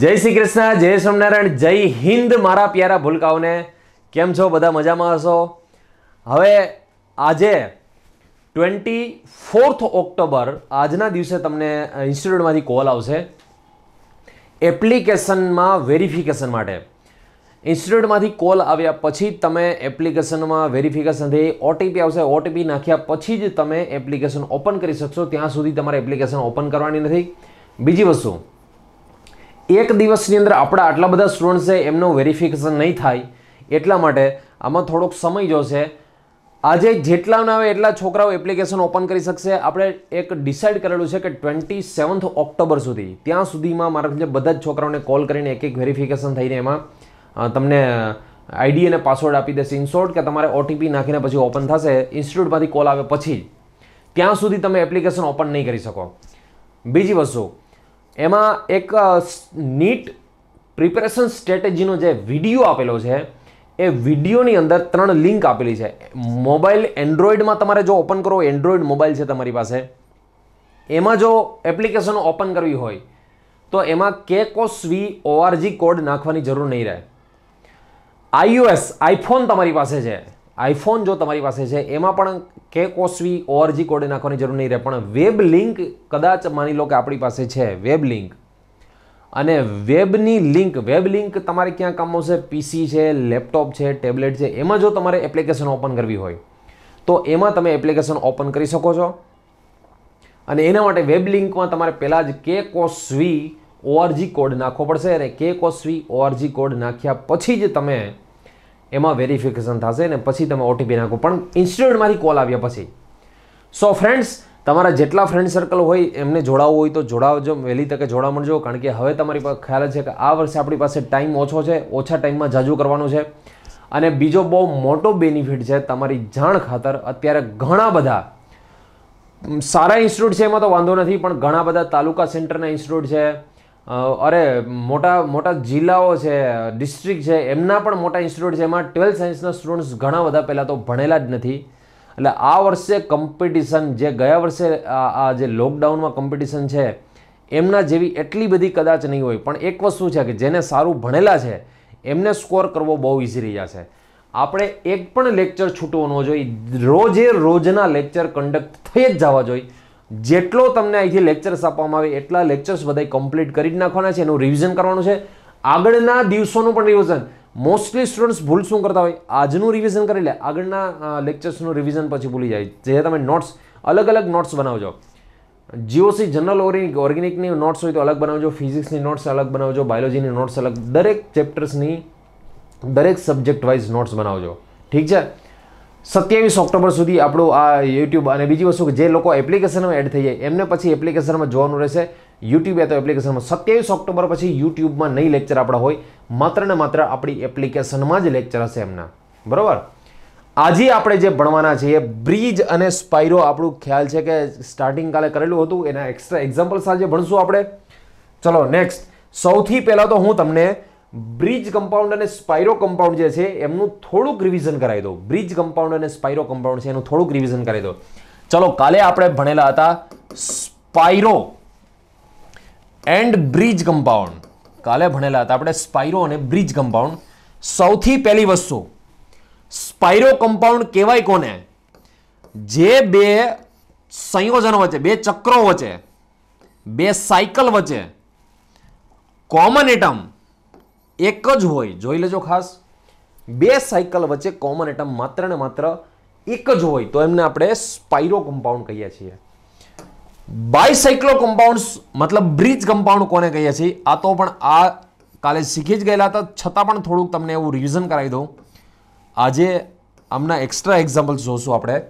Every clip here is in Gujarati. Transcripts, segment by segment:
જય શ્રી કૃષ્ણ જય સ્વામિનારાયણ જય હિન્દ મારા પ્યારા ભૂલકાઓને કેમ છો બધા મજામાં હશો હવે આજે ટ્વેન્ટી ફોર્થ ઓક્ટોબર આજના દિવસે તમને ઇન્સ્ટિટ્યૂટમાંથી કોલ આવશે એપ્લિકેશનમાં વેરિફિકેશન માટે ઇન્સ્ટિટ્યૂટમાંથી કોલ આવ્યા પછી તમે એપ્લિકેશનમાં વેરિફિકેશનથી ઓટીપી આવશે ઓટીપી નાખ્યા પછી જ તમે એપ્લિકેશન ઓપન કરી શકશો ત્યાં સુધી તમારે એપ્લિકેશન ઓપન કરવાની નથી બીજી વસ્તુ એક દિવસની અંદર આપણા આટલા બધા સ્ટુડન્ટ્સ છે એમનું વેરિફિકેશન નહીં થાય એટલા માટે આમાં થોડોક સમય જોશે આજે જેટલા આવે એટલા છોકરાઓ એપ્લિકેશન ઓપન કરી શકશે આપણે એક ડિસાઇડ કરેલું છે કે ટ્વેન્ટી સેવન્થ ઓક્ટોબર સુધી ત્યાં સુધીમાં મારા જે બધા જ છોકરાઓને કોલ કરીને એક એક વેરિફિકેશન થઈને એમાં તમને આઈડી અને પાસવર્ડ આપી દેશે ઇનશોર્ટ કે તમારે ઓટીપી નાખીને પછી ઓપન થશે ઇન્સ્ટિટ્યૂટમાંથી કોલ આવે પછી ત્યાં સુધી તમે એપ્લિકેશન ઓપન નહીં કરી શકો બીજી વસ્તુ એમાં એક નીટ પ્રિપેરેશન સ્ટ્રેટેજીનો જે વિડીયો આપેલો છે એ વિડીયોની અંદર ત્રણ લિંક આપેલી છે મોબાઈલ એન્ડ્રોઈડમાં તમારે જો ઓપન કરો એન્ડ્રોઈડ મોબાઈલ છે તમારી પાસે એમાં જો એપ્લિકેશન ઓપન કરવી હોય તો એમાં કે કોસવી ઓઆરજી કોડ નાખવાની જરૂર નહીં રહે આઈઓએસ આઈફોન તમારી પાસે છે આઈફોન જો તમારી પાસે છે એમાં પણ કે કોસવી ઓઆરજી કોડ નાખવાની જરૂર નહીં રહે પણ વેબ લિંક કદાચ માની લો કે આપણી પાસે છે વેબ લિંક અને વેબની લિંક વેબ લિંક તમારે ક્યાં કામ આવશે પીસી છે લેપટોપ છે ટેબ્લેટ છે એમાં જો તમારે એપ્લિકેશન ઓપન કરવી હોય તો એમાં તમે એપ્લિકેશન ઓપન કરી શકો છો અને એના માટે વેબ લિંકમાં તમારે પહેલાં જ કે કોસવી ઓઆરજી કોડ નાખવો પડશે અને કે કોસવી ઓઆરજી કોડ નાખ્યા પછી જ તમે એમાં વેરિફિકેશન થશે ને પછી તમે ઓટીપી નાખો પણ ઇન્સ્ટિટ્યૂટમાંથી કોલ આવ્યા પછી સો ફ્રેન્ડ્સ તમારા જેટલા ફ્રેન્ડ સર્કલ હોય એમને જોડાવવું હોય તો જોડાવજો વહેલી તકે જોડા મળજો કારણ કે હવે તમારી પાસે ખ્યાલ છે કે આ વર્ષે આપણી પાસે ટાઈમ ઓછો છે ઓછા ટાઈમમાં જાજુ કરવાનો છે અને બીજો બહુ મોટો બેનિફિટ છે તમારી જાણ ખાતર અત્યારે ઘણા બધા સારા ઇન્સ્ટિટ્યૂટ છે એમાં તો વાંધો નથી પણ ઘણા બધા તાલુકા સેન્ટરના ઇન્સ્ટિટ્યૂટ છે અરે મોટા મોટા જિલ્લાઓ છે ડિસ્ટ્રિક્ટ છે એમના પણ મોટા ઇન્સ્ટિટ્યૂટ છે એમાં ટ્વેલ્થ સાયન્સના સ્ટુડન્ટ્સ ઘણા બધા પહેલાં તો ભણેલા જ નથી એટલે આ વર્ષે કમ્પિટિશન જે ગયા વર્ષે આ જે લોકડાઉનમાં કોમ્પિટિશન છે એમના જેવી એટલી બધી કદાચ નહીં હોય પણ એક વસ્તુ છે કે જેને સારું ભણેલા છે એમને સ્કોર કરવો બહુ ઇઝી રહ્યા છે આપણે એક પણ લેક્ચર છૂટવો ન જોઈએ રોજે રોજના લેક્ચર કન્ડક્ટ થઈ જ જવા જોઈએ જેટલો તમને અહીંથી લેક્ચર્સ આપવામાં આવે એટલા લેક્ચર્સ બધા કમ્પ્લીટ કરી જ નાખવાના છે એનું રિવિઝન કરવાનું છે આગળના દિવસોનું પણ રિવિઝન મોસ્ટલી સ્ટુડન્ટ્સ ભૂલ શું કરતા હોય આજનું રિવિઝન કરી લે આગળના લેક્ચર્સનું રિવિઝન પછી ભૂલી જાય જે તમે નોટ્સ અલગ અલગ નોટ્સ બનાવજો જીઓસી જનરલ ઓર્ગેનિક ઓર્ગેનિકની નોટ્સ હોય તો અલગ બનાવજો ફિઝિક્સની નોટ્સ અલગ બનાવજો બાયોલોજીની નોટ્સ અલગ દરેક ચેપ્ટર્સની દરેક સબ્જેક્ટ વાઇઝ નોટ્સ બનાવજો ઠીક છે સત્યાવીસ ઓક્ટોબર સુધી આપણું આ યુટ્યુબ અને બીજી વસ્તુ જે લોકો એપ્લિકેશનમાં એડ થઈ જાય એમને પછી એપ્લિકેશનમાં જોવાનું રહેશે યુટ્યુબ એ તો એપ્લિકેશનમાં સત્યાવીસ ઓક્ટોબર પછી યુટ્યુબમાં નહીં લેક્ચર આપણા હોય માત્ર ને માત્ર આપણી એપ્લિકેશનમાં જ લેક્ચર હશે એમના બરાબર આજે આપણે જે ભણવાના છીએ એ બ્રિજ અને સ્પાયરો આપણું ખ્યાલ છે કે સ્ટાર્ટિંગ કાલે કરેલું હતું એના એક્સ્ટ્રા એક્ઝામ્પલ સાથે ભણશું આપણે ચલો નેક્સ્ટ સૌથી પહેલાં તો હું તમને બ્રિજ કમ્પાઉન્ડ અને સ્પાયરો કમ્પાઉન્ડ જે છે એમનું થોડુંક રિવિઝન કરાવી દો બ્રિજ કમ્પાઉન્ડ અને સ્પાયરો કમ્પાઉન્ડ છે એનું થોડુંક રિવિઝન કરાવી દો ચલો કાલે આપણે ભણેલા હતા સ્પાયરો એન્ડ બ્રિજ કમ્પાઉન્ડ કાલે ભણેલા હતા આપણે સ્પાયરો અને બ્રિજ કમ્પાઉન્ડ સૌથી પહેલી વસ્તુ સ્પાયરો કમ્પાઉન્ડ કહેવાય કોને જે બે સંયોજનો વચ્ચે બે ચક્રો વચ્ચે બે સાયકલ વચ્ચે કોમન એટમ એક જ હોય જોઈ લેજો ખાસ બે સાયકલ વચ્ચે કોમન એટમ માત્ર ને માત્ર એક જ હોય તો એમને આપણે સ્પાઇરો કમ્પાઉન્ડ કહીએ છીએ બાયસાયક્લો કમ્પાઉન્ડ્સ મતલબ બ્રિજ કમ્પાઉન્ડ કોને કહીએ છીએ આ તો પણ આ કાલે શીખી જ ગયેલા હતા છતાં પણ થોડુંક તમને એવું રિવિઝન કરાવી દઉં આજે આમના એક્સ્ટ્રા એક્ઝામ્પલ જોશું આપણે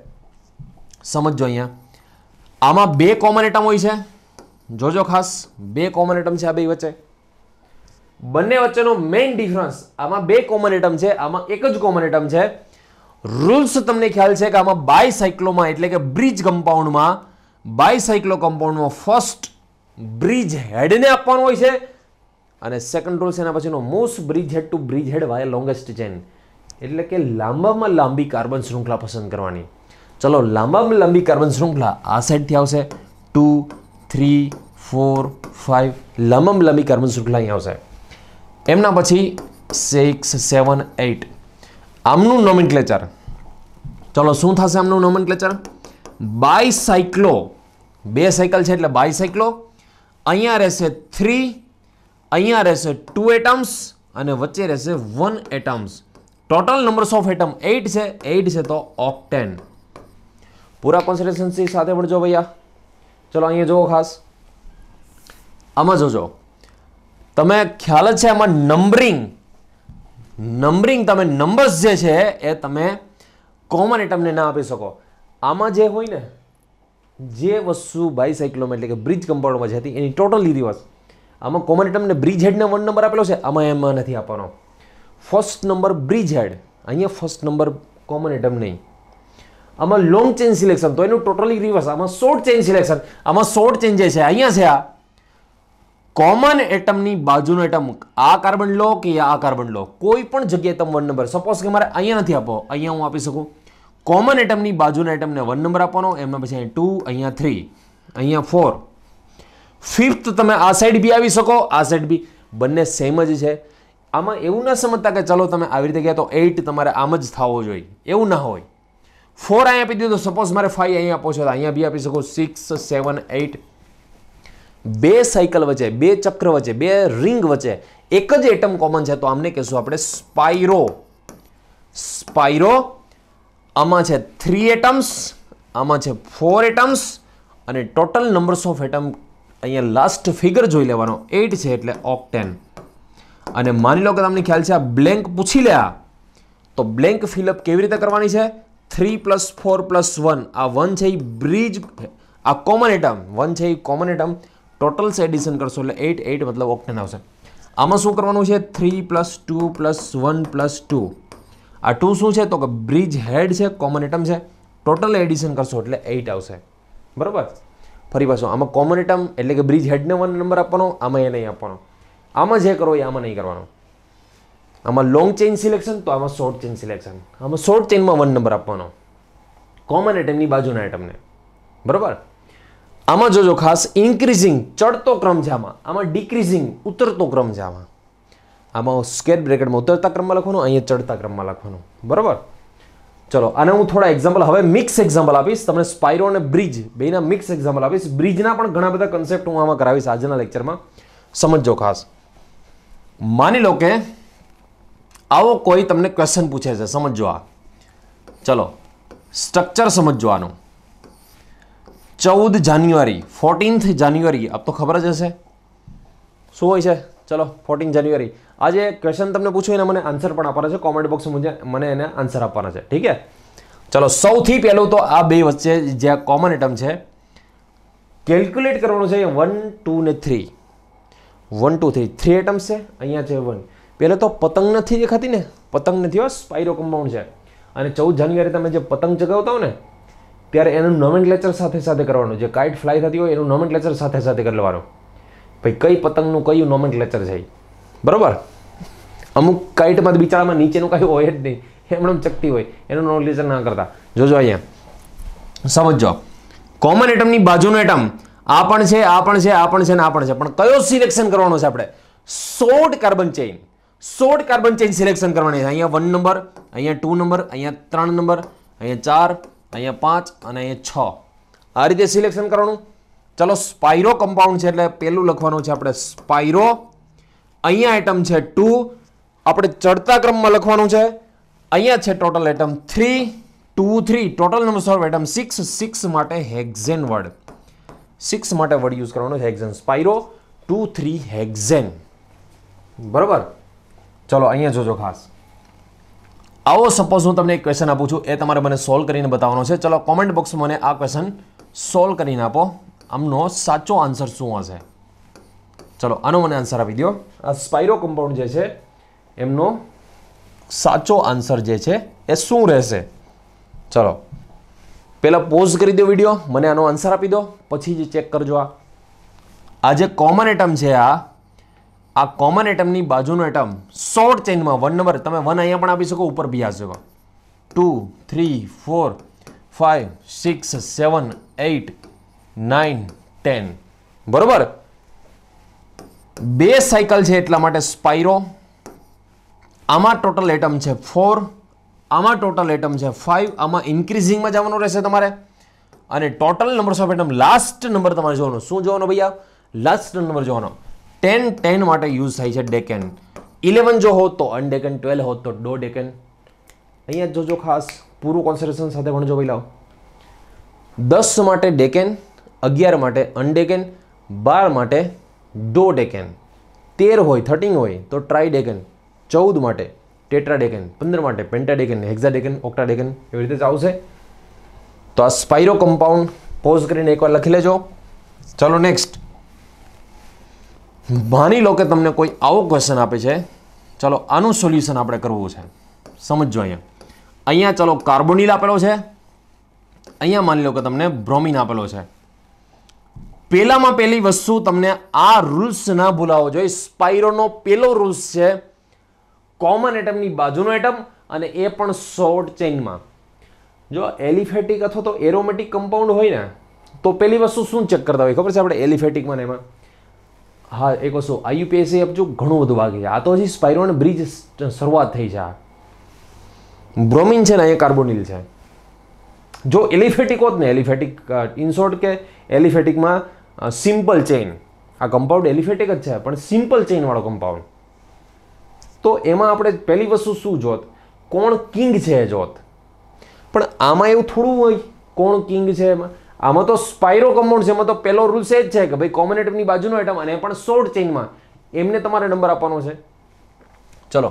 સમજો અહીંયા આમાં બે કોમન એટમ હોય છે જોજો ખાસ બે કોમન એટમ છે આ બે વચ્ચે બંને વચ્ચેનો મેઇન ડિફરન્સ આમાં બે કોમન એટમ છે આમાં એક જ કોમન એટમ છે રૂલ્સ તમને ખ્યાલ છે કે આમાં બાયસાયક્લોમાં એટલે કે બ્રિજ કમ્પાઉન્ડમાં બાયસાયક્લો કમ્પાઉન્ડમાં ફર્સ્ટ બ્રિજ હેડને આપવાનું હોય છે અને સેકન્ડ રૂલ્સ એના પછીનો most bridge head two bridge head Y longest chain એટલે કે લાંબામાં લાંબી કાર્બન શૃંખલા પસંદ કરવાની ચલો લાંબામાં લાંબી કાર્બન શૃંખલા આ સાઈડથી આવશે ટુ થ્રી ફોર ફાઇવ લાંબામાં લાંબી કાર્બન શૃંખલા અહીં આવશે એમના પછી સિક્સ સેવન એઇટ આમનું નોમિનક્લેચર ચલો શું થશે આમનું નોમિનક્લેચર બાયસાયક્લો બે સાયકલ છે એટલે બાયસાયક્લો અહીંયા રહેશે થ્રી અહીંયા રહેશે ટુ એટમ્સ અને વચ્ચે રહેશે one atoms total numbers of atom eight છે એઇટ છે તો ઓક્ટેન પૂરા કોન્સન્ટ્રેશનથી સાથે પણ જો ભૈયા ચલો અહીંયા જુઓ ખાસ આમાં જોજો તમે ખ્યાલ જ છે આમાં નંબરિંગ નંબરિંગ તમે નંબર્સ જે છે એ તમે કોમન એટમને ના આપી શકો આમાં જે હોય ને જે વસ્તુ બાયસાઇક્લોમાં એટલે કે બ્રિજ કમ્પાઉન્ડમાં જે હતી એની ટોટલી રિવર્સ આમાં કોમન એટમને બ્રિજ હેડને વન નંબર આપેલો છે આમાં એમાં નથી આપવાનો ફર્સ્ટ નંબર બ્રિજ હેડ અહીંયા ફર્સ્ટ નંબર કોમન એટમ નહીં આમાં લોંગ ચેન સિલેક્શન તો એનું ટોટલી રિવર્સ આમાં શોર્ટ ચેન સિલેક્શન આમાં શોર્ટ ચેન છે અહીંયા છે આ કોમન એટમની બાજુનો એટમ આ કાર્બન લો કે આ કાર્બન લો કોઈ પણ જગ્યાએ તમે વન નંબર સપોઝ કે મારે અહીંયા નથી આપો અહીંયા હું આપી શકું કોમન એટમની બાજુના એટમને વન નંબર આપવાનો એમાં પછી અહીંયા ટુ અહીંયા થ્રી અહીંયા ફોર ફિફ્થ તમે આ સાઈડ બી આવી શકો આ સાઈડ બી બંને સેમ જ છે આમાં એવું ના સમજતા કે ચલો તમે આવી રીતે ગયા તો એઇટ તમારે આમ જ થવો જોઈએ એવું ના હોય ફોર અહીંયા આપી દીધું સપોઝ મારે ફાઈવ અહીંયા આપો છો તો અહીંયા બી આપી શકો સિક્સ સેવન એઇટ બે સાયકલ વચ્ચે બે ચક્ર વચ્ચે બે રિંગ વચ્ચે એક જ એટમ કોમન છે તો આમને કહેશું આપણે સ્પાયરો સ્પાયરો આમાં છે થ્રી એટમ્સ આમાં છે ફોર એટમ્સ અને ટોટલ નંબર્સ ઓફ એટમ અહીંયા લાસ્ટ ફિગર જોઈ લેવાનો એટ છે એટલે ઓક્ટેન અને માની લો કે તમને ખ્યાલ છે આ બ્લેન્ક પૂછી લે આ તો બ્લેન્ક ફિલઅપ કેવી રીતે કરવાની છે three plus four plus one આ વન છે એ બ્રિજ આ કોમન એટમ વન છે એ કોમન એટમ ટોટલ્સ એડિશન કરશો એટલે એટ એટ મતલબ ઓક્ટેન આવશે આમાં શું કરવાનું છે three plus two plus one plus two આ ટુ શું છે તો કે બ્રિજ હેડ છે કોમન એટમ છે ટોટલ એડિશન કરશો એટલે એટ આવશે બરાબર ફરી પાછું આમાં કોમન એટમ એટલે કે બ્રિજ હેડને વન નંબર આપવાનો આમાં એ નહીં આપવાનો આમાં જે કરો એ આમાં નહીં કરવાનો આમાં લોંગ ચેઇન સિલેક્શન તો આમાં શોર્ટ ચેઇન સિલેક્શન આમાં શોર્ટ ચેઇનમાં વન નંબર આપવાનો કોમન એટમની બાજુના આઇટમને બરાબર આમાં જોજો ખાસ ઇન્ક્રીઝિંગ ચડતો ક્રમ જામાં આમાં ડિક્રીઝિંગ ઉતરતો ક્રમ જામાં આમાં સ્કેર બ્રેકેટમાં ઉતરતા ક્રમમાં લખવાનું અહીંયા ચડતા ક્રમમાં લખવાનું બરાબર ચલો અને હું થોડા એક્ઝામ્પલ હવે મિક્સ એક્ઝામ્પલ આપીશ તમને સ્પાયરો અને બ્રિજ બેના મિક્સ એક્ઝામ્પલ આપીશ બ્રિજના પણ ઘણા બધા કન્સેપ્ટ હું આમાં કરાવીશ આજના લેક્ચરમાં સમજો ખાસ માની લો કે આવો કોઈ તમને ક્વેશ્ચન પૂછે છે સમજો આ ચલો સ્ટ્રક્ચર સમજવાનું ચૌદ જાન્યુઆરી ફોર્ટીન્થ જાન્યુઆરી આપ તો ખબર જ હશે શું હોય છે ચલો ફોર્ટીન જાન્યુઆરી આજે ક્વેશ્ચન તમને પૂછ્યું એને મને આન્સર પણ આપવાના છે કોમેન્ટ બોક્સ મુજબ મને એને આન્સર આપવાના છે ઠીક છે ચલો સૌથી પહેલું તો આ બે વચ્ચે જે કોમન આઇટમ છે કેલ્ક્યુલેટ કરવાનું છે વન ટુ ને three one two three three items છે અહીંયા છે વન પહેલાં તો પતંગ નથી દેખાતી ને પતંગ નથી હો સ્પાયરો કમ્પાઉન્ડ છે અને ચૌદ જાન્યુઆરી તમે જે પતંગ ચગાવતા હો ને ત્યારે એનું નોમેન્કલેચર સાથે સાથે કરવાનું જે કાઇટ ફ્લાય થતી હોય એનું લેચર સાથે સાથે કરવાનો ભાઈ કઈ પતંગનું કયું લેચર છે બરાબર અમુક કાઇટમાં બિચારામાં નીચેનું કાંઈ હોય જ નહીં એમણે ચકતી હોય એનું લેચર ના કરતા જોજો અહીંયા સમજો કોમન એટમની બાજુનો એટમ આ પણ છે આ પણ છે આ પણ છે ને આ પણ છે પણ કયો સિલેક્શન કરવાનો છે આપણે short carbon chain short carbon chain selection કરવાની છે અહીંયા વન નંબર અહીંયા ટુ નંબર અહીંયા ત્રણ નંબર અહીંયા ચાર અહીંયા પાંચ અને અહીંયા છ આ રીતે સિલેક્શન કરવાનું ચલો સ્પાયરો કમ્પાઉન્ડ છે એટલે પહેલું લખવાનું છે આપણે સ્પાયરો અહીંયા આઇટમ છે ટુ આપણે ચડતા ક્રમમાં લખવાનું છે અહીંયા છે total item three two three total number of item six six માટે હેક્ઝેન વર્ડ સિક્સ માટે વર્ડ યુઝ કરવાનો છે hexane spiro two three hexane બરાબર ચલો અહીંયા જોજો ખાસ આવો સપોઝ હું તમને એક ક્વેશ્ચન આપું છું એ તમારે મને સોલ્વ કરીને બતાવવાનો છે ચલો કોમેન્ટ બોક્સમાં મને આ ક્વેશ્ચન સોલ્વ કરીને આપો આમનો સાચો આન્સર શું હશે ચલો આનો મને આન્સર આપી દો આ સ્પાયરો કમ્પાઉન્ડ જે છે એમનો સાચો આન્સર જે છે એ શું રહેશે ચલો પહેલાં પોઝ કરી દો વિડીયો મને આનો આન્સર આપી દો પછી જે ચેક કરજો આ આ જે કોમન એટમ છે આ આ કોમન એટમની બાજુનો એટમ શોર્ટ ચેઇનમાં વન નંબર તમે વન અહીંયા પણ આપી શકો ઉપર બી આ શકો two three four five six seven eight nine ten બરોબર બે સાયકલ છે એટલા માટે સ્પાઇરો આમાં ટોટલ એટમ છે ફોર આમાં ટોટલ એટમ છે ફાઇવ આમાં ઇન્ક્રીઝિંગમાં જવાનું રહેશે તમારે અને total numbers of atom last number તમારે જોવાનો શું જોવાનો ભૈયા લાસ્ટ નંબર જોવાનો ટેન ટેન માટે યુઝ થાય છે ડેકેન ઇલેવન જો હોત તો અનડેકન ટ્વેલ્વ હોત તો ડો ડેકેન અહીંયા જોજો ખાસ પૂરું કોન્સન્ટ્રેશન સાથે ભણજો પહેલાં દસ માટે ડેકેન અગિયાર માટે અનડેકેન બાર માટે ડો ડેકેન તેર હોય થર્ટીન હોય તો ટ્રાય ડેકેન ચૌદ માટે ટેટ્રા ડેકેન પંદર માટે પેન્ટા ડેકેન હેક્ઝા ડેકેન ઓક્ટા ડેકેન એવી રીતે જ આવશે તો આ સ્પાયરો કમ્પાઉન્ડ પોઝ કરીને એકવાર લખી લેજો ચાલો નેક્સ્ટ માની લો કે તમને કોઈ આવો ક્વેશ્ચન આપે છે ચલો આનું સોલ્યુશન આપણે કરવું છે સમજો અહીંયા અહીંયા ચલો કાર્બોનિલ આપેલો છે અહીંયા માની લો કે તમને બ્રોમિન આપેલો છે પહેલામાં પહેલી વસ્તુ તમને આ રૂલ્સ ના ભૂલાવો જોઈએ સ્પાઇરોનો પહેલો રૂલ્સ છે કોમન એટમની બાજુનો એટમ અને એ પણ શોર્ટ ચેઇનમાં જો એલિફેટિક અથવા તો એરોમેટિક કમ્પાઉન્ડ હોય ને તો પહેલી વસ્તુ શું ચેક કરતા હોય ખબર છે આપણે એલિફેટિકમાં એમાં હા એ કહો આ યુપીએસસી જો ઘણું બધું બાકી છે આ તો હજી સ્પાયરોન બ્રિજ શરૂઆત થઈ છે આ બ્રોમિન છે ને અહીંયા કાર્બોનિલ છે જો એલિફેટિક હોત ને એલિફેટિક ઇનશોર્ટ કે એલિફેટિકમાં સિમ્પલ ચેઇન આ કમ્પાઉન્ડ એલિફેટિક જ છે પણ સિમ્પલ ચેઇનવાળો કમ્પાઉન્ડ તો એમાં આપણે પહેલી વસ્તુ શું જોત કોણ કિંગ છે જોત પણ આમાં એવું થોડું હોય કોણ કિંગ છે એમાં આમાં તો સ્પાયરો કમ્પાઉન્ડ છે એમાં તો પહેલો રૂલ્સ એ જ છે કે ભાઈ કોમન બાજુનો આઇટમ અને પણ શોર્ટ ચેઇનમાં એમને તમારે નંબર આપવાનો છે ચલો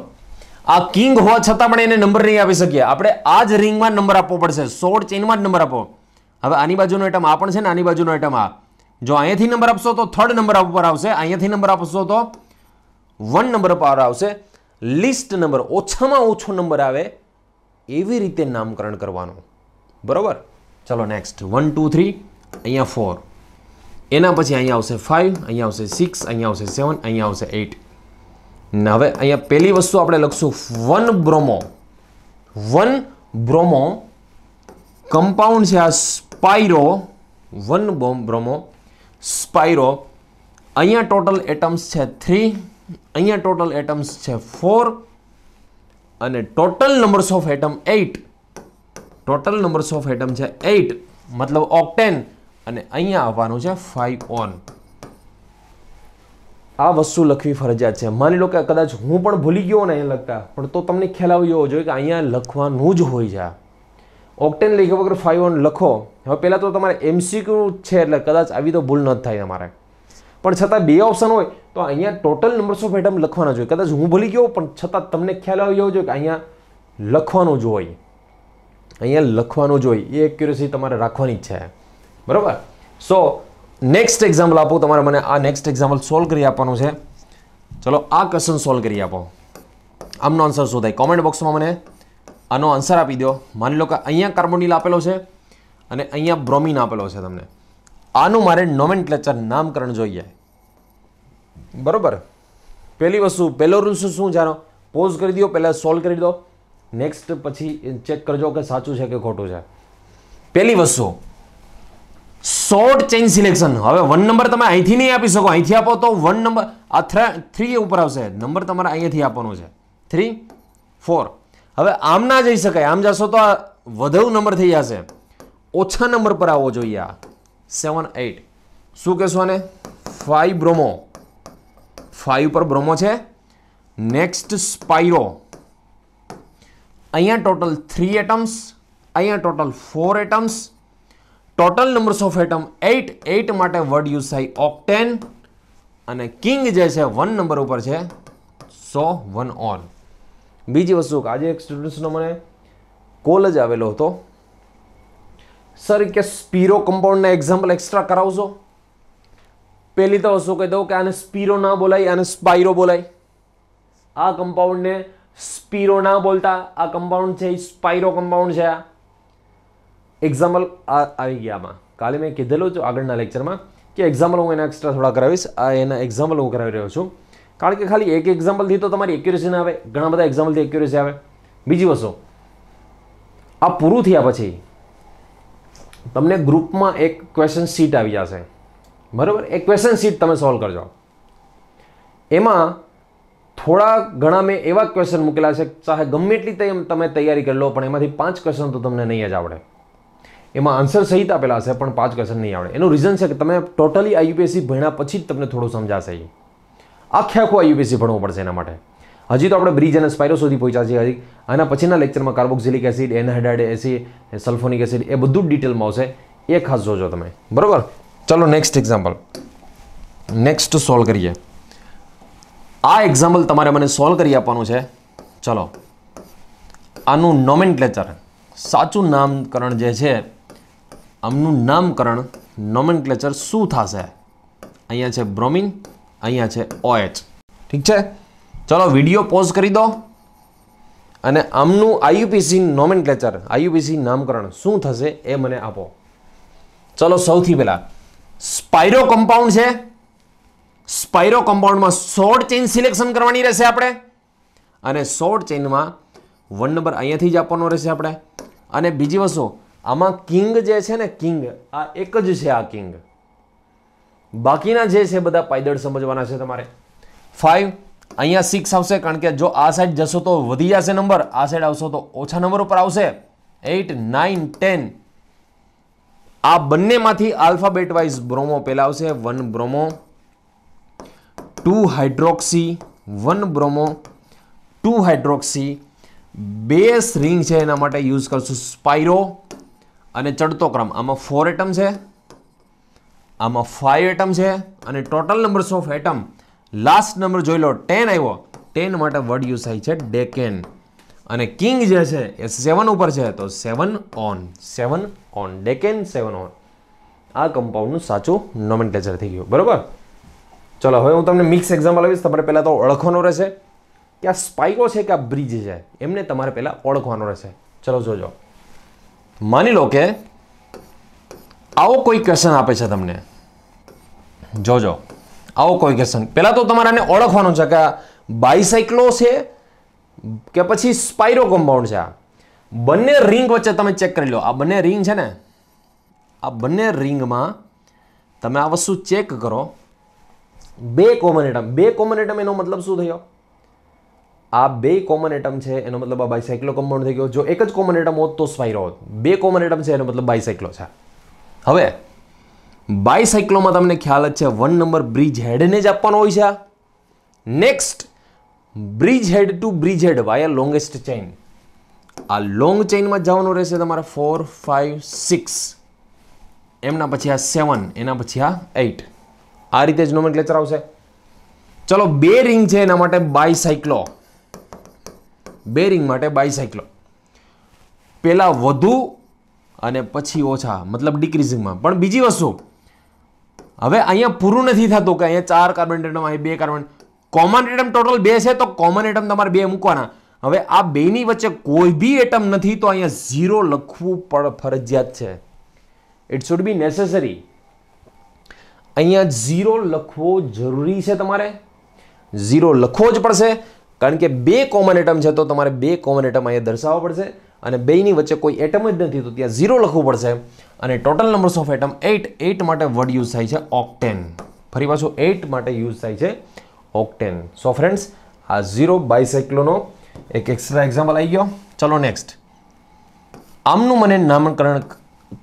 આ કિંગ હોવા છતાં પણ એને નંબર નહીં આપી શકીએ આપણે આ જ રિંગમાં નંબર આપવો પડશે શોર્ટ ચેઇનમાં જ નંબર આપો હવે આની બાજુનો આઇટમ આ પણ છે ને આની બાજુનો આઇટમ આ જો અહીંયાથી નંબર આપશો તો થર્ડ નંબર ઉપર આવશે અહીંયાથી નંબર આપશો તો વન નંબર પર આવશે લિસ્ટ નંબર ઓછામાં ઓછો નંબર આવે એવી રીતે નામકરણ કરવાનું બરાબર ચલો નેક્સ્ટ વન ટુ થ્રી અહીંયા ફોર એના પછી અહીંયા આવશે ફાઇવ અહીંયા આવશે સિક્સ અહીંયા આવશે સેવન અહીંયા આવશે એઇટ ને હવે અહીંયા પહેલી વસ્તુ આપણે લખશું one bromo one bromo compound છે આ સ્પાયરો વન બોમ બ્રોમો સ્પાયરો અહીંયા ટોટલ એટમ્સ છે થ્રી અહીંયા ટોટલ એટમ્સ છે ફોર અને total numbers of atom eight total numbers of item છે એઇટ મતલબ ઓક્ટેન અને અહીંયા આવવાનું છે ફાઈવ ઓન આ વસ્તુ લખવી ફરજિયાત છે માની લો કે કદાચ હું પણ ભૂલી ગયો ને અહીંયા લખતા પણ તો તમને ખ્યાલ આવી જવો જોઈએ કે અહીંયા લખવાનું જ હોય છે ઓક્ટેન લખ્યા વગર ફાઈવ ઓન લખો હવે પહેલાં તો તમારે એમસીક્યુ છે એટલે કદાચ આવી તો ભૂલ ન થાય તમારે પણ છતાં બે ઓપ્શન હોય તો અહીંયા ટોટલ નંબર્સ ઓફ આઇટમ લખવાના જોઈએ કદાચ હું ભૂલી ગયો પણ છતાં તમને ખ્યાલ આવ્યો જવો જોઈએ કે અહીંયા લખવાનું જ હોય અહીંયા લખવાનું જોઈએ એ એક્યુરેસી તમારે રાખવાની જ છે બરાબર સો નેક્સ્ટ એક્ઝામ્પલ આપો તમારે મને આ નેક્સ્ટ એક્ઝામ્પલ સોલ્વ કરી આપવાનું છે ચલો આ ક્વેશ્ચન સોલ્વ કરી આપો આમનો આન્સર શું થાય કોમેન્ટ બોક્સમાં મને આનો આન્સર આપી દો માની લો કે અહીંયા કાર્બોનિલ આપેલો છે અને અહીંયા બ્રોમિન આપેલો છે તમને આનું મારે નોમેન ક્લેચર નામકરણ જોઈએ બરાબર પહેલી વસ્તુ પહેલો રૂલ્સ શું જાણો પોઝ કરી દો પહેલાં સોલ્વ કરી દો નેક્સ્ટ પછી ચેક કરજો કે સાચું છે કે ખોટું છે પહેલી વસ્તુ શોર્ટ ચેઇન સિલેક્શન હવે વન નંબર તમે અહીંથી નહીં આપી શકો અહીંથી આપો તો વન નંબર આ થ્રી ઉપર આવશે નંબર તમારે અહીંયાથી આપવાનો છે થ્રી ફોર હવે આમ ના જઈ શકાય આમ જશો તો આ વધુ નંબર થઈ જશે ઓછા નંબર પર આવવો જોઈએ આ સેવન એઇટ શું કહેશો આને ફાઈવ બ્રોમો ફાઈવ પર બ્રોમો છે નેક્સ્ટ સ્પાઈરો અહીંયા ટોટલ થ્રી એટમ્સ અહીંયા total four atoms total numbers of atom eight eight માટે વર્ડ યુઝ થાય ઓક્ટેન અને કિંગ જે છે વન નંબર ઉપર છે સો વન ઓન બીજી વસ્તુ આજે એક સ્ટુડન્ટ્સનો મને કોલ જ આવેલો હતો સર કે સ્પીરો કમ્પાઉન્ડના એક્ઝામ્પલ એક્સ્ટ્રા કરાવશો પહેલી તો શું કહી દઉં કે આને સ્પીરો ના બોલાય આને સ્પાયરો બોલાય આ કમ્પાઉન્ડને સ્પીરો ના બોલતા આ કમ્પાઉન્ડ છે એ કમ્પાઉન્ડ છે આ એક્ઝામ્પલ આ આવી ગયા આમાં કાલે મેં કીધેલું છું આગળના લેક્ચરમાં કે એક્ઝામ્પલ હું એના એક્સ્ટ્રા થોડા કરાવીશ આ એના એક્ઝામ્પલ હું કરાવી રહ્યો છું કારણ કે ખાલી એક એક્ઝામ્પલથી તો તમારી એક્યુરેસી ના આવે ઘણા બધા એક્ઝામ્પલથી એક્યુરેસી આવે બીજી વસ્તુ આ પૂરું થયા પછી તમને ગ્રુપમાં એક ક્વેશ્ચન શીટ આવી જશે બરાબર એ ક્વેશ્ચન શીટ તમે સોલ્વ કરજો એમાં થોડા ઘણા મેં એવા ક્વેશ્ચન મૂકેલા છે ચાહે ગમે એટલી તમે તૈયારી કરી લો પણ એમાંથી પાંચ ક્વેશ્ચન તો તમને નહીં જ આવડે એમાં આન્સર સહિત આપેલા હશે પણ પાંચ ક્વેશ્ચન નહીં આવડે એનું રીઝન છે કે તમે ટોટલી આઈયુપીએસસી ભણ્યા પછી જ તમને થોડું સમજાશે આખે આખું આઈયુપીએસસી ભણવું પડશે એના માટે હજી તો આપણે બ્રિજ અને સ્પાયરો સુધી પહોંચ્યા છીએ હજી આના પછીના લેક્ચરમાં carboxylic acid anhydride acid sulphonic acid એ બધું જ ડિટેલમાં આવશે એ ખાસ જોજો તમે બરાબર ચલો નેક્સ્ટ એક્ઝામ્પલ નેક્સ્ટ સોલ્વ કરીએ આ એક્ઝામ્પલ તમારે મને સોલ્વ કરી આપવાનું છે ચલો આનું નોમેન્ક્લેચર સાચું નામકરણ જે છે આમનું નામકરણ નોમેન્ક્લેચર શું થશે અહીંયા છે બ્રોમિન અહીંયા છે ઓએચ OH. ઠીક છે ચલો વિડીયો પોઝ કરી દો અને આમનું આઈયુપીસી નોમેન્ક્લેચર આઈયુપીસી નામકરણ શું થશે એ મને આપો ચલો સૌથી પહેલાં સ્પાયરો કમ્પાઉન્ડ છે સ્પાયરો કમ્પાઉન્ડમાં શોર્ટ ચેઇન સિલેક્શન કરવાની રહેશે આપણે અને શોર્ટ ચેઇનમાં વન નંબર અહીંયાથી જ આપવાનો રહેશે આપણે અને બીજી વસ્તુ આમાં કિંગ જે છે ને કિંગ આ એક જ છે આ કિંગ બાકીના જે છે બધા પાયદળ સમજવાના છે તમારે ફાઇવ અહીંયા સિક્સ આવશે કારણ કે જો આ સાઈડ જશો તો વધી જશે નંબર આ સાઈડ આવશો તો ઓછા નંબર ઉપર આવશે એટ નાઇન ટેન આ બંનેમાંથી આલ્ફાબેટ વાઇઝ બ્રોમો પહેલાં આવશે one bromo two hydroxy one bromo two hydroxy base ring છે એના માટે યુઝ કરશું સ્પાયરો અને ચડતો ક્રમ આમાં ફોર એટમ છે આમાં ફાઇવ એટમ છે અને total numbers of atom last number જોઈ લો ટેન આવ્યો ટેન માટે વર્ડ યુઝ થાય છે ડેકેન અને કિંગ જે છે એ સેવન ઉપર છે તો seven one seven one decane seven one આ કમ્પાઉન્ડનું સાચું નોમેન્ટેચર થઈ ગયું બરાબર ચલો હવે હું તમને મિક્સ એક્ઝામ્પલ આપીશ તમારે પહેલાં તો ઓળખવાનો રહેશે કે આ સ્પાઈકો છે કે આ બ્રિજ છે એમને તમારે પહેલાં ઓળખવાનો રહેશે ચલો જોજો માની લો કે આવો કોઈ ક્વેશ્ચન આપે છે તમને જોજો આવો કોઈ ક્વેશ્ચન પહેલાં તો તમારે આને ઓળખવાનું છે કે આ બાયસાઇક્લો છે કે પછી સ્પાયરો કમ્પાઉન્ડ છે આ બંને રિંગ વચ્ચે તમે ચેક કરી લો આ બંને રિંગ છે ને આ બંને રિંગમાં તમે આ વસ્તુ ચેક કરો બે કોમન એટમ બે કોમન એટમ એનો મતલબ શું થયો આ બે કોમન એટમ છે એનો મતલબ આ બાયસાયક્લો કમ્પાઉન્ડ થઈ ગયો જો એક જ કોમન એટમ હોત તો સ્પાયરો હોત બે કોમન એટમ છે એનો મતલબ બાયસાયક્લો છે હવે બાયસાયક્લોમાં તમને ખ્યાલ જ છે વન નંબર બ્રિજ હેડને જ આપવાનો હોય છે next bridge head two bridge head Y longest chain આ લોંગ ચેઇનમાં જવાનું રહેશે તમારે ફોર ફાઇવ સિક્સ એમના પછી આ સેવન એના પછી આ એઇટ આ રીતે જ નોમેન્ક્લેચર આવશે ચલો બે રિંગ છે એના માટે બાયસાયક્લો બે રિંગ માટે બાયસાયક્લો પહેલાં વધુ અને પછી ઓછા મતલબ ડિક્રીઝિંગમાં પણ બીજી વસ્તુ હવે અહીંયા પૂરું નથી થતું કે અહીંયા ચાર કાર્બન એટમ અહીં બે કાર્બન કોમન એટમ ટોટલ બે છે તો કોમન એટમ તમારે બે મૂકવાના હવે આ બેની વચ્ચે કોઈ બી એટમ નથી તો અહીંયા ઝીરો લખવું પણ ફરજિયાત છે ઇટ શુડ બી નેસેસરી અહીંયા ઝીરો લખવો જરૂરી છે તમારે ઝીરો લખવો જ પડશે કારણ કે બે કોમન એટમ છે તો તમારે બે કોમન એટમ અહીંયા દર્શાવવા પડશે અને બેની વચ્ચે કોઈ એટમ જ નથી તો ત્યાં ઝીરો લખવું પડશે અને total numbers of atom eight eight માટે વર્ડ યુઝ થાય છે ઓક્ટેન ફરી પાછું એટ માટે યુઝ થાય છે ઓક્ટેન સો ફ્રેન્ડ્સ આ ઝીરો બાયસાઇક્લોનો એક એક્સ્ટ્રા એક્ઝામ્પલ આવી ગયો ચલો નેક્સ્ટ આમનું મને નામકરણ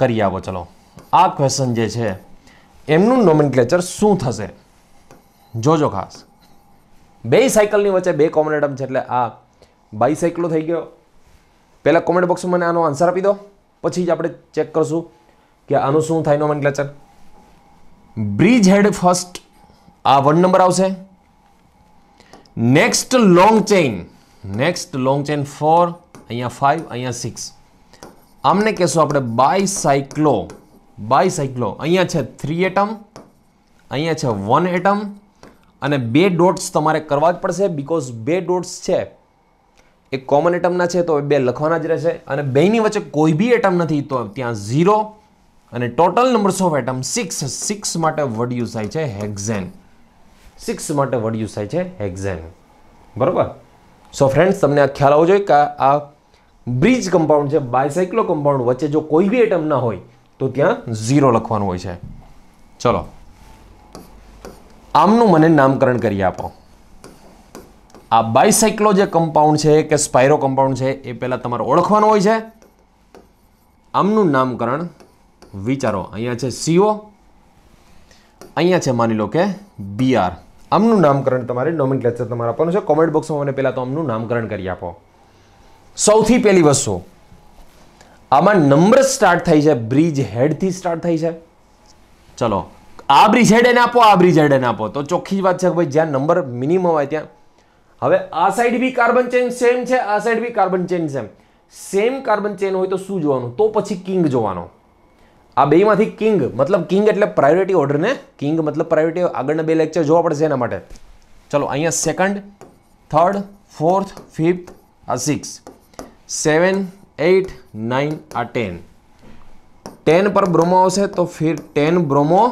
કરી આપો ચલો આ ક્વેશ્ચન જે છે એમનું નોમન ક્લેચર શું થશે જોજો ખાસ બે સાયકલની વચ્ચે બે કોમન એટમ છે એટલે આ બાઈસાયકલો થઈ ગયો પહેલાં કોમેન્ટ બોક્સમાં મને આનો આન્સર આપી દો પછી જ આપણે ચેક કરશું કે આનું શું થાય nomenclature bridge head first આ વન નંબર આવશે next long chain next long chain four અહીંયા ફાઇવ અહીંયા સિક્સ આમને કહેશું આપણે બાય બાયસાયક્લો બાયસાઇક્લો અહીંયા છે થ્રી એટમ અહીંયા છે વન એટમ અને બે ડોટ્સ તમારે કરવા જ પડશે બિકોઝ બે ડોટ્સ છે એ કોમન એટમના છે તો એ બે લખવાના જ રહેશે અને બેની વચ્ચે કોઈ બી એટમ નથી તો ત્યાં ઝીરો અને total numbers of atom six six માટે યુઝ થાય છે હેક્ઝેન સિક્સ માટે યુઝ થાય છે હેક્ઝેન બરાબર સો ફ્રેન્ડ્સ તમને આ ખ્યાલ આવવો જોઈએ કે આ બ્રિજ કમ્પાઉન્ડ છે બાયસાઇક્લો કમ્પાઉન્ડ વચ્ચે જો કોઈ બી એટમ ના હોય તો ત્યાં ઝીરો લખવાનું હોય છે ચલો આમનું મને નામકરણ કરી આપો આ બાયસાયક્લો જે કમ્પાઉન્ડ છે કે સ્પાયરો કમ્પાઉન્ડ છે એ પહેલાં તમારે ઓળખવાનું હોય છે આમનું નામકરણ વિચારો અહીંયા છે સીઓ અહીંયા છે માની લો કે બીઆર આમનું નામકરણ તમારે નોમિન ક્લેચર તમારે આપવાનું છે કોમેન્ટ બોક્સમાં મને પહેલાં તો આમનું નામકરણ કરી આપો સૌથી પહેલી વસ્તુ આમાં નંબર સ્ટાર્ટ થાય છે બ્રિજ હેડથી સ્ટાર્ટ થાય છે ચલો આ બ્રિજ હેડ એને આપો આ બ્રિજ હેડ એને આપો તો ચોખ્ખી વાત છે કે ભાઈ જ્યાં નંબર મિનિમમ હોય ત્યાં હવે આ સાઈડ બી કાર્બન ચેન સેમ છે આ સાઈડ બી carbon chain same same carbon chain હોય તો શું જોવાનું તો પછી કિંગ જોવાનો આ બેમાંથી કિંગ મતલબ કિંગ એટલે પ્રાયોરિટી ઓર્ડરને કિંગ મતલબ પ્રાયોરિટી આગળના બે લેક્ચર જોવા પડશે એના માટે ચલો અહીંયા સેકન્ડ થર્ડ ફોર્થ ફિફ્થ આ સિક્સ સેવન એઇટ નાઇન આ ટેન ટેન પર બ્રોમો આવશે તો ફીર ટેન બ્રોમો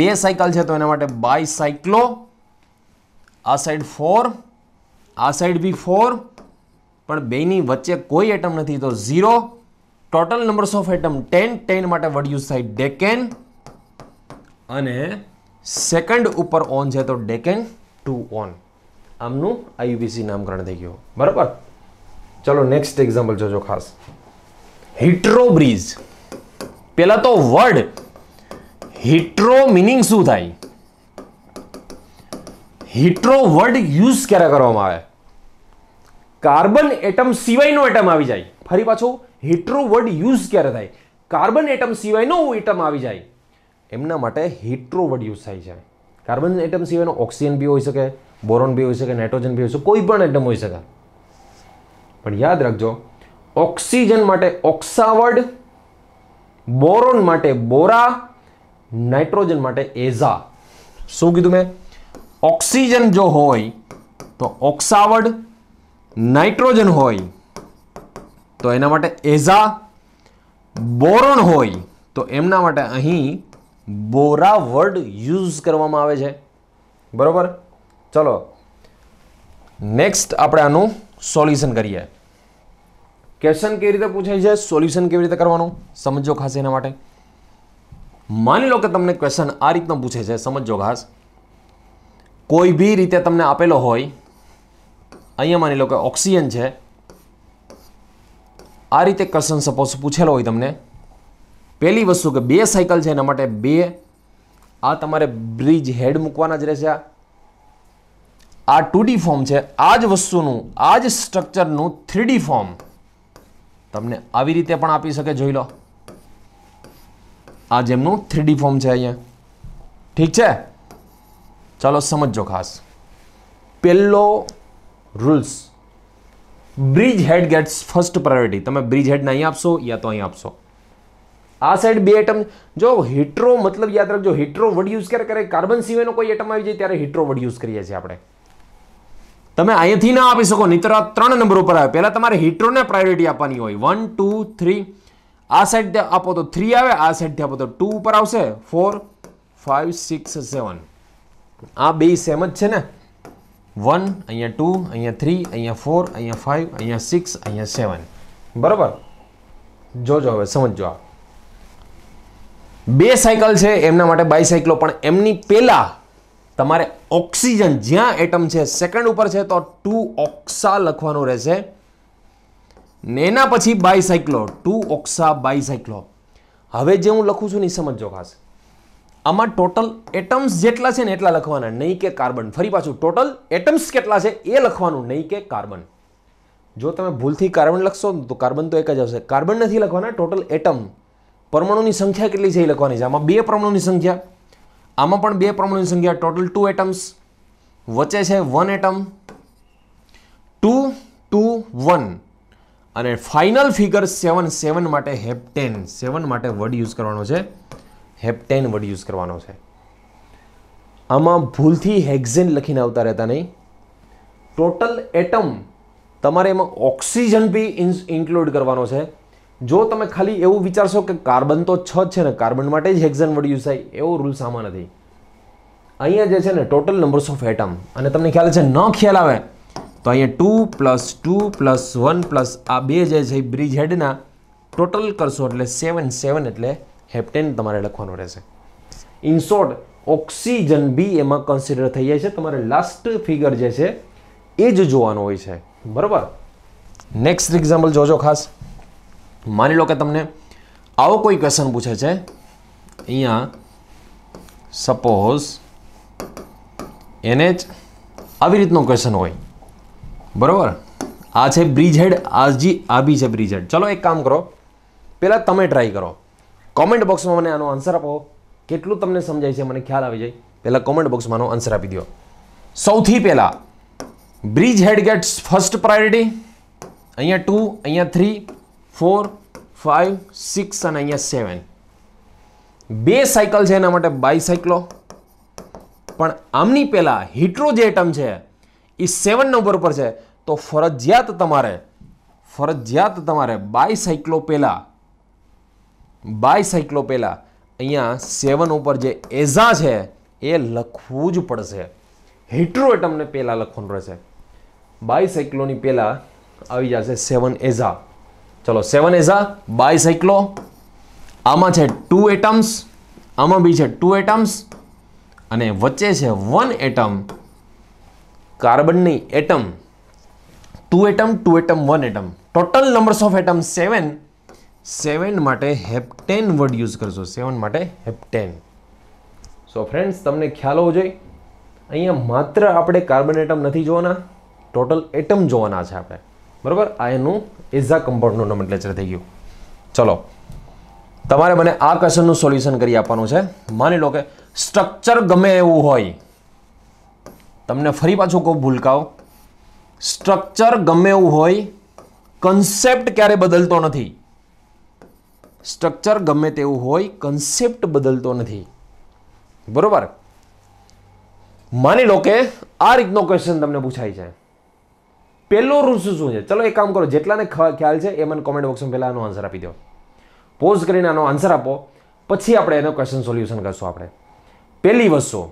બે સાયકલ છે તો એના માટે બાય સાયક્લો આ સાઈડ ફોર આ સાઈડ બી ફોર પણ બેની વચ્ચે કોઈ એટમ નથી તો zero total numbers of atom ten ten માટે વડ્યુઝ થાય ડેકેન અને સેકન્ડ ઉપર ઓન છે તો ડેકેન ટુ ઓન આમનું આયુબીસી નામકરણ થઈ ગયું બરાબર ચલો નેક્સ્ટ એક્ઝામ્પલ જોજો ખાસ હિટ્રો હિટ્રોબ્રિજ પહેલાં તો વર્ડ હિટ્રો મિનિંગ શું થાય હિટ્રો વર્ડ યુઝ ક્યારે કરવામાં આવે કાર્બન એટમ સિવાયનો એટમ આવી જાય ફરી પાછો હિટ્રો વર્ડ યુઝ ક્યારે થાય કાર્બન એટમ સિવાયનો એટમ આવી જાય એમના માટે હિટ્રો વર્ડ યુઝ થાય છે કાર્બન એટમ સિવાયનો ઓક્સિજન બી હોઈ શકે બોરોન બી હોઈ શકે નાઇટ્રોજન બી હોઈ શકે કોઈ પણ એટમ હોઈ શકે પણ યાદ રાખજો ઓક્સિજન માટે ઓક્સાવર્ડ બોરોન માટે બોરા નાઇટ્રોજન માટે એઝા શું કીધું મેં ઓક્સિજન જો હોય તો ઓક્સાવર્ડ નાઇટ્રોજન હોય તો એના માટે એઝા બોરોન હોય તો એમના માટે અહીં બોરા વર્ડ યુઝ કરવામાં આવે છે બરાબર ચલો નેક્સ્ટ આપણે આનું સોલ્યુશન કરીએ ક્વેશ્ચન કેવી રીતે પૂછાય છે સોલ્યુશન કેવી રીતે કરવાનું સમજો ખાસ એના માટે માની લો કે તમને ક્વેશ્ચન આ રીતનો પૂછે છે સમજો ખાસ કોઈ બી રીતે તમને આપેલો હોય અહીંયા માની લો કે ઓક્સિજન છે આ રીતે ક્વેશ્ચન સપોઝ પૂછેલો હોય તમને પહેલી વસ્તુ કે બે સાયકલ છે એના માટે બે આ તમારે બ્રિજ હેડ મૂકવાના જ રહેશે આ આ ટુ ફોર્મ છે આ જ વસ્તુનું આ જ સ્ટ્રક્ચરનું થ્રીડી ફોર્મ તમને આવી રીતે પણ આપી શકે જોઈ લો આ જેમનું થ્રીડી ફોર્મ છે અહીંયા ઠીક છે ચાલો સમજો ખાસ પહેલો rules bridge head gets first priority તમે બ્રિજ હેડને અહીં આપશો યા તો અહીં આપશો આ સાઈડ બે એટમ જો હિટ્રો મતલબ યાદ રાખજો હિટ્રો વડ યુઝ ક્યારે કરે કાર્બન સિવાયનો કોઈ એટમ આવી જાય ત્યારે હિટ્રો વડ યુઝ કરીએ છીએ આપણે તમે અહીંયાથી ના આપી શકો નહીતર આ ત્રણ નંબર ઉપર આવે પહેલાં તમારે હિટરોને પ્રાયોરિટી આપવાની હોય વન ટુ થ્રી આ સાઈડથી આપો તો થ્રી આવે આ સાઈડથી આપો તો ટુ ઉપર આવશે ફોર ફાઇવ સિક્સ સેવન આ બે સેમ જ છે ને વન અહીંયા ટુ અહીંયા થ્રી અહીંયા ફોર અહીંયા ફાઇવ અહીંયા સિક્સ અહીંયા સેવન બરાબર જોજો હવે સમજો આ બે સાયકલ છે એમના માટે બાયસાયકલો પણ એમની પહેલાં તમારે ઓક્સિજન જ્યાં એટમ છે સેકન્ડ ઉપર છે તો ટુ ઓક્સા લખવાનું રહેશે ને એના પછી બાયસાયક્લો ટુ ઓક્સા બાયસાયક્લો હવે જે હું લખું છું ને સમજો ખાસ આમાં ટોટલ એટમ્સ જેટલા છે ને એટલા લખવાના નહીં કે કાર્બન ફરી પાછું ટોટલ એટમ્સ કેટલા છે એ લખવાનું નહીં કે કાર્બન જો તમે ભૂલથી કાર્બન લખશો તો કાર્બન તો એક જ આવશે કાર્બન નથી લખવાના ટોટલ એટમ પરમાણુની સંખ્યા કેટલી છે એ લખવાની છે આમાં બે પરમાણુની સંખ્યા આમાં પણ બે પરમાણુની સંખ્યા ટોટલ ટુ એટમ્સ વચ્ચે છે one atom two two one અને ફાઇનલ ફિગર સેવન સેવન માટે હેપટેન સેવન માટે વર્ડ યુઝ કરવાનો છે હેપટેન વર્ડ યુઝ કરવાનો છે આમાં ભૂલથી હેક્ઝેન લખીને આવતા રહેતા નહીં ટોટલ એટમ તમારે એમાં ઓક્સિજન બી ઇન્ક્લુડ કરવાનો છે જો તમે ખાલી એવું વિચારશો કે કાર્બન તો છ છે ને કાર્બન માટે જ હેક્ઝન વડે યુઝ થાય એવો રૂલ સામા નથી અહીંયા જે છે ને ટોટલ નંબર્સ ઓફ એટમ અને તમને ખ્યાલ છે ન ખ્યાલ આવે તો અહીંયા two plus two plus one plus આ બે જે છે બ્રિજ હેડના ટોટલ કરશો એટલે સેવન સેવન એટલે હેપ્ટેન તમારે લખવાનું રહેશે ઇન શોર્ટ ઓક્સિજન બી એમાં કન્સિડર થઈ જાય છે તમારે લાસ્ટ ફિગર જે છે એ જ જોવાનું હોય છે બરાબર નેક્સ્ટ એક્ઝામ્પલ જોજો ખાસ માની લો કે તમને આવો કોઈ ક્વેશ્ચન પૂછે છે અહીંયા સપોઝ એને જ આવી રીતનો ક્વેશ્ચન હોય બરાબર આ છે બ્રિજ હેડ આજી આ છે બ્રિજ હેડ ચલો એક કામ કરો પહેલાં તમે ટ્રાય કરો કોમેન્ટ બોક્સમાં મને આનો આન્સર આપો કેટલું તમને સમજાય છે મને ખ્યાલ આવી જાય પહેલાં કોમેન્ટ બોક્સમાં આનો આન્સર આપી દો સૌથી પહેલાં bridge head gets first priority અહીંયા ટુ અહીંયા થ્રી ફોર ફાઇવ સિક્સ અને અહીંયા સેવન બે સાયકલ છે એના માટે બાયસાયકલો પણ આમની પહેલાં હિટ્રો જે આઇટમ છે એ સેવન નંબર પર છે તો ફરજિયાત તમારે ફરજિયાત તમારે બાયસાયકલો પહેલાં બાયસાયકલો પહેલાં અહીંયા સેવન ઉપર જે એઝા છે એ લખવું જ પડશે હિટ્રો એટમને પહેલાં લખવાનું રહેશે બાયસાયકલોની પહેલાં આવી જશે સેવન એઝા ચલો સેવન એઝા આ બાયસાઇક્લો આમાં છે ટુ એટમ્સ આમાં બી છે ટુ એટમ્સ અને વચ્ચે છે વન એટમ કાર્બનની atom two atom two atom one atom total numbers of atom seven seven માટે હેપ્ટેન વર્ડ યુઝ કરશો સેવન માટે હેપટેન સો ફ્રેન્ડ્સ તમને ખ્યાલ હોવો જોઈએ અહીંયા માત્ર આપણે કાર્બન એટમ નથી જોવાના ટોટલ એટમ જોવાના છે આપણે બરાબર આ એનું એઝા કમ્પાઉન્ડનું નોમેન્ટલેચર થઈ ગયું ચલો તમારે મને આ ક્વેશ્ચનનું સોલ્યુશન કરી આપવાનું છે માની લો કે સ્ટ્રક્ચર ગમે એવું હોય તમને ફરી પાછું કહું ભૂલકાઓ સ્ટ્રક્ચર ગમે એવું હોય કન્સેપ્ટ ક્યારે બદલતો નથી સ્ટ્રક્ચર ગમે તેવું હોય કન્સેપ્ટ બદલતો નથી બરાબર માની લો કે આ રીતનો ક્વેશ્ચન તમને પૂછાય છે પહેલો રૂલ્સ શું છે ચલો એક કામ કરો જેટલાને ખ્યાલ છે એ મને કોમેન્ટ બોક્સમાં પહેલાં આનો આન્સર આપી દો પોઝ કરીને આનો આન્સર આપો પછી આપણે એનો ક્વેશ્ચન સોલ્યુશન કરશું આપણે પહેલી વસ્તુ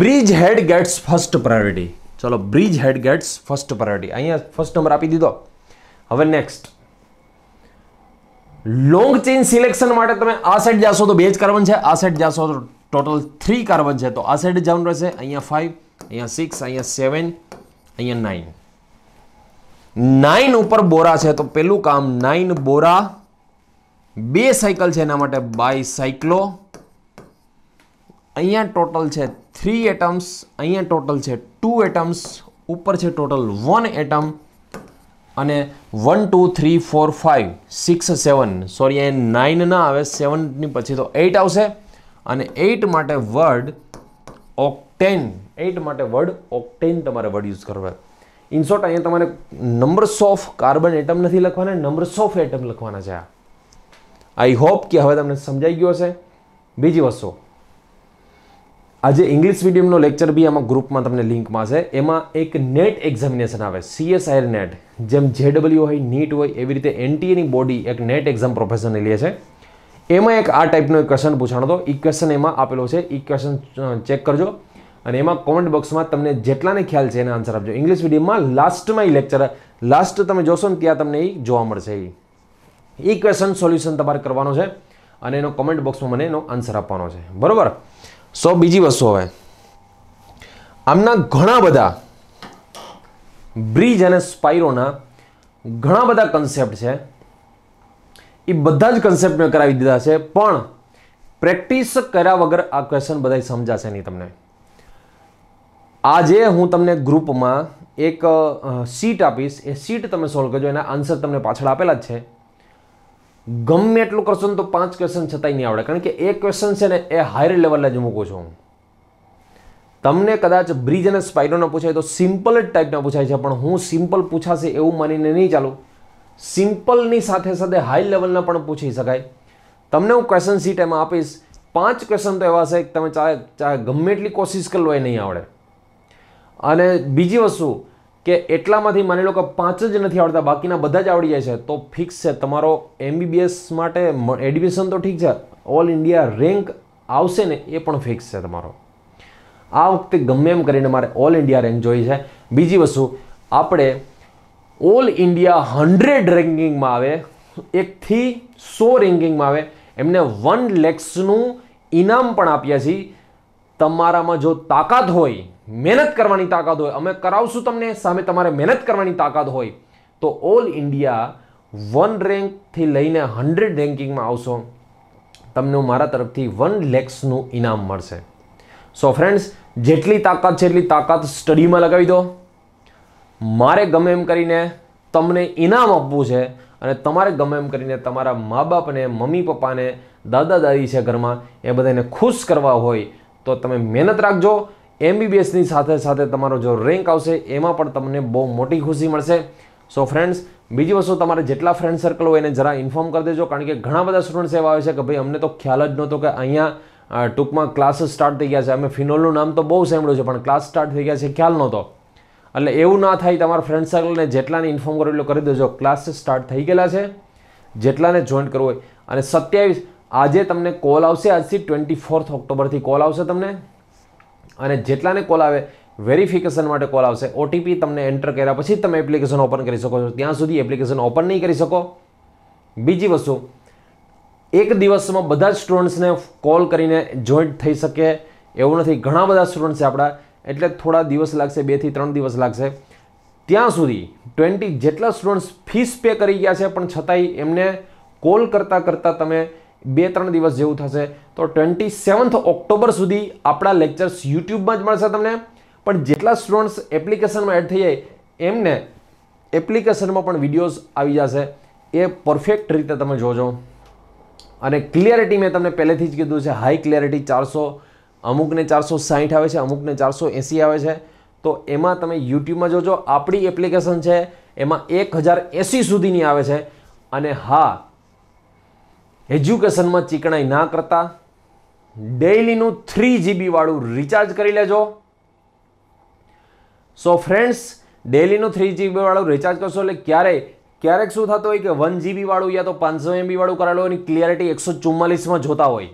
bridge head gets first priority ચલો bridge head gets first priority અહીંયા ફર્સ્ટ નંબર આપી દીધો હવે નેક્સ્ટ લોંગ ચેઇન સિલેક્શન માટે તમે આ સાઈડ જશો તો બે જ કાર્બન છે આ સાઈડ જશો તો ટોટલ થ્રી કાર્બન છે તો આ સાઈડ જવાનું રહેશે અહીંયા ફાઇવ અહીંયા સિક્સ અહીંયા સેવન અહીંયા નાઇન નાઇન ઉપર બોરા છે તો પેલું કામ નાઇન બોરા બે સાયકલ છે એના માટે બાય સાયક્લો અહીંયા ટોટલ છે થ્રી એટમ્સ અહીંયા ટોટલ છે ટુ એટમ્સ ઉપર છે ટોટલ વન એટમ અને one two three four five six seven sorry અહીંયા નાઇન ના આવે સેવનની પછી તો એઇટ આવશે અને એઇટ માટે વર્ડ ઓક્ટેન એટ માટે વર્ડ ઓક્ટેન તમારે વર્ડ યુઝ કરવા ઇન શોર્ટ અહીંયા તમારે નંબર્સ ઓફ કાર્બન એટમ નથી લખવાના નંબર્સ ઓફ એટમ લખવાના છે આ આઈ હોપ કે હવે તમને સમજાઈ ગયો હશે બીજી વસ્તુ આજે ઇંગ્લિશ મીડિયમનો લેક્ચર બી આમાં ગ્રુપમાં તમને લિંકમાં છે એમાં એક નેટ એક્ઝામિનેશન આવે સીએસઆઈઆર નેટ જેમ જેડબલ્યુ હોય નીટ હોય એવી રીતે એનટીએની બોડી એક નેટ એક્ઝામ પ્રોફેશનની લે છે એમાં એક આ ટાઈપનો એક ક્વેશ્ચન પૂછાણો હતો એ ક્વેશ્ચન એમાં આપેલો છે એ ક્વેશ્ચન ચેક કરજો અને એમાં કોમેન્ટ બોક્સમાં તમને જેટલાને ખ્યાલ છે એને આન્સર આપજો ઇંગ્લિશ મીડિયમમાં લાસ્ટમાં એ લેક્ચર લાસ્ટ તમે જોશો ને ત્યાં તમને એ જોવા મળશે એ એ ક્વેશ્ચન સોલ્યુશન તમારે કરવાનો છે અને એનો કોમેન્ટ બોક્સમાં મને એનો આન્સર આપવાનો છે બરાબર સો બીજી વસ્તુ હવે આમના ઘણા બધા બ્રિજ અને સ્પાઇરોના ઘણા બધા કન્સેપ્ટ છે એ બધા જ કન્સેપ્ટ મેં કરાવી દીધા છે પણ પ્રેક્ટિસ કર્યા વગર આ ક્વેશ્ચન બધા સમજાશે નહીં તમને આજે હું તમને ગ્રુપમાં એક સીટ આપીશ એ સીટ તમે સોલ્વ કરજો એના આન્સર તમને પાછળ આપેલા જ છે ગમે એટલું કરશો ને તો પાંચ ક્વેશ્ચન છતાંય નહીં આવડે કારણ કે એ ક્વેશ્ચન છે ને એ હાયર લેવલે જ મૂકું છું હું તમને કદાચ બ્રિજ અને સ્પાઇડોના પૂછાય તો સિમ્પલ જ ટાઈપના પૂછાય છે પણ હું સિમ્પલ પૂછાશે એવું માનીને નહીં ચાલું સિમ્પલની સાથે સાથે હાઈ લેવલના પણ પૂછી શકાય તમને હું ક્વેશ્ચન સીટ એમાં આપીશ પાંચ ક્વેશ્ચન તો એવા છે કે તમે ચાહે ચાહે ગમે એટલી કોશિશ કરો એ નહીં આવડે અને બીજી વસ્તુ કે એટલામાંથી માની લો કે પાંચ જ નથી આવડતા બાકીના બધા જ આવડી જાય છે તો ફિક્સ છે તમારો એમબીબીએસ માટે એડમિશન તો ઠીક છે ઓલ ઇન્ડિયા રેન્ક આવશે ને એ પણ ફિક્સ છે તમારો આ વખતે ગમે એમ કરીને મારે ઓલ ઇન્ડિયા રેન્ક જોઈ છે બીજી વસ્તુ આપણે ઓલ ઇન્ડિયા હંડ્રેડ રેન્કિંગમાં આવે એકથી સો રેન્કિંગમાં આવે એમને વન લેક્સનું ઇનામ પણ આપ્યા છીએ તમારામાં જો તાકાત હોય મહેનત કરવાની તાકાત હોય અમે કરાવશું તમને સામે તમારે મહેનત કરવાની તાકાત હોય તો ઓલ ઇન્ડિયા વન રેન્કથી લઈને હંડ્રેડ રેન્કિંગમાં આવશો તમને મારા તરફથી વન લેક્સનું ઇનામ મળશે સો ફ્રેન્ડ્સ જેટલી તાકાત છે એટલી તાકાત સ્ટડીમાં લગાવી દો મારે ગમે એમ કરીને તમને ઇનામ આપવું છે અને તમારે ગમે એમ કરીને તમારા મા બાપને મમ્મી પપ્પાને દાદા દાદી છે ઘરમાં એ બધાને ખુશ કરવા હોય તો તમે મહેનત રાખજો એમબીબીએસની સાથે સાથે તમારો જો રેન્ક આવશે એમાં પણ તમને બહુ મોટી ખુશી મળશે સો ફ્રેન્ડ્સ બીજી વસ્તુ તમારે જેટલા ફ્રેન્ડ સર્કલ હોય એને જરા ઇન્ફોર્મ કરી દેજો કારણ કે ઘણા બધા સ્ટુડન્ટ્સ એવા આવે છે કે ભાઈ અમને તો ખ્યાલ જ નહોતો કે અહીંયા ટૂંકમાં ક્લાસીસ સ્ટાર્ટ થઈ ગયા છે અમે ફિનોલનું નામ તો બહુ સાંભળ્યું છે પણ ક્લાસ સ્ટાર્ટ થઈ ગયા છે ખ્યાલ નહોતો એટલે એવું ના થાય તમારા ફ્રેન્ડ સર્કલને જેટલાને ઇન્ફોર્મ કરો એટલું કરી દેજો ક્લાસીસ સ્ટાર્ટ થઈ ગયેલા છે જેટલાને જોઈન્ટ કરવું હોય અને સત્યાવીસ આજે તમને કોલ આવશે આજથી ટ્વેન્ટી ફોર્થ ઓક્ટોબરથી કોલ આવશે તમને અને જેટલાને કોલ આવે વેરિફિકેશન માટે કોલ આવશે ઓટીપી તમને એન્ટર કર્યા પછી તમે એપ્લિકેશન ઓપન કરી શકો છો ત્યાં સુધી એપ્લિકેશન ઓપન નહીં કરી શકો બીજી વસ્તુ એક દિવસમાં બધા જ સ્ટુડન્ટ્સને કોલ કરીને જોઈન્ટ થઈ શકે એવું નથી ઘણા બધા સ્ટુડન્ટ્સ છે આપણા એટલે થોડા દિવસ લાગશે બેથી ત્રણ દિવસ લાગશે ત્યાં સુધી ટ્વેન્ટી જેટલા સ્ટુડન્ટ્સ ફીસ પે કરી ગયા છે પણ છતાંય એમને કોલ કરતાં કરતાં તમે બે ત્રણ દિવસ જેવું થશે તો ટ્વેન્ટી સેવન્થ ઓક્ટોબર સુધી આપણા લેક્ચર્સ યુટ્યુબમાં જ મળશે તમને પણ જેટલા સ્ટુડન્ટ્સ એપ્લિકેશનમાં એડ થઈ જાય એમને એપ્લિકેશનમાં પણ વિડીયોઝ આવી જશે એ પરફેક્ટ રીતે તમે જોજો અને ક્લિયરિટી મેં તમને પહેલેથી જ કીધું છે હાઈ ક્લિયરિટી ચારસો અમુકને ચારસો સાહીઠ આવે છે અમુકને ચારસો એંસી આવે છે તો એમાં તમે યુટ્યુબમાં જોજો આપણી એપ્લિકેશન છે એમાં એક હજાર એંસી સુધીની આવે છે અને હા એજ્યુકેશનમાં ચીકણાઈ ના કરતા ડેઇલીનું થ્રી જીબીવાળું રિચાર્જ કરી લેજો સો ફ્રેન્ડ્સ ડેઇલીનું થ્રી જીબીવાળું રિચાર્જ કરશો એટલે ક્યારેય ક્યારેક શું થતું હોય કે વન જીબીવાળું યા તો પાંચસો એમબીવાળું કરાવેલું હોય એની ક્લિયરિટી એકસો ચુમ્માલીસમાં જોતા હોય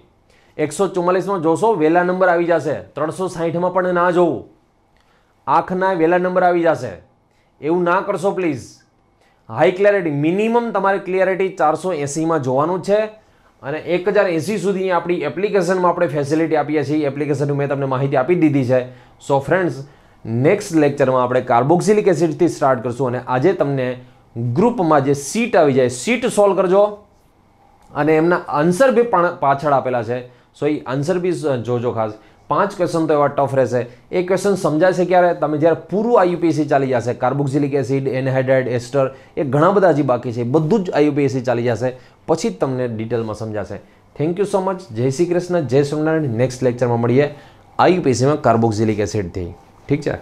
એકસો ચુમ્માલીસમાં જોશો વહેલા નંબર આવી જશે ત્રણસો સાહીઠમાં પણ ના જોવું આંખના વહેલા નંબર આવી જશે એવું ના કરશો પ્લીઝ હાઈ ક્લેરિટી મિનિમમ તમારે ક્લિયરિટી ચારસો એંસીમાં જોવાનું છે અને એક હજાર એંસી સુધી આપણી એપ્લિકેશનમાં આપણે ફેસિલિટી આપીએ છીએ એપ્લિકેશનની મેં તમને માહિતી આપી દીધી છે સો ફ્રેન્ડ્સ નેક્સ્ટ લેક્ચરમાં આપણે કાર્બોક્સિલિક એસિડથી સ્ટાર્ટ કરશું અને આજે તમને ગ્રુપમાં જે સીટ આવી જાય સીટ સોલ્વ કરજો અને એમના આન્સર બી પણ પાછળ આપેલા છે સો એ આન્સર બી જોજો ખાસ પાંચ ક્વેશ્ચન તો એવા ટફ રહેશે એ ક્વેશ્ચન સમજાશે ક્યારે તમે જ્યારે પૂરું આઈયુપીએસસી ચાલી જશે કાર્બોક્સિલિક એસિડ એનહાઇડ્રેટ એસ્ટર એ ઘણા બધા હજી બાકી છે બધું જ આઈયુપીએસસી ચાલી જશે પછી જ તમને ડિટેલમાં સમજાશે થેન્ક યુ સો મચ જય શ્રી કૃષ્ણ જય સ્વામિનારાયણ નેક્સ્ટ લેક્ચરમાં મળીએ આઈયુપીએસસીમાં કાર્બોક્સિલિક એસિડથી ઠીક છે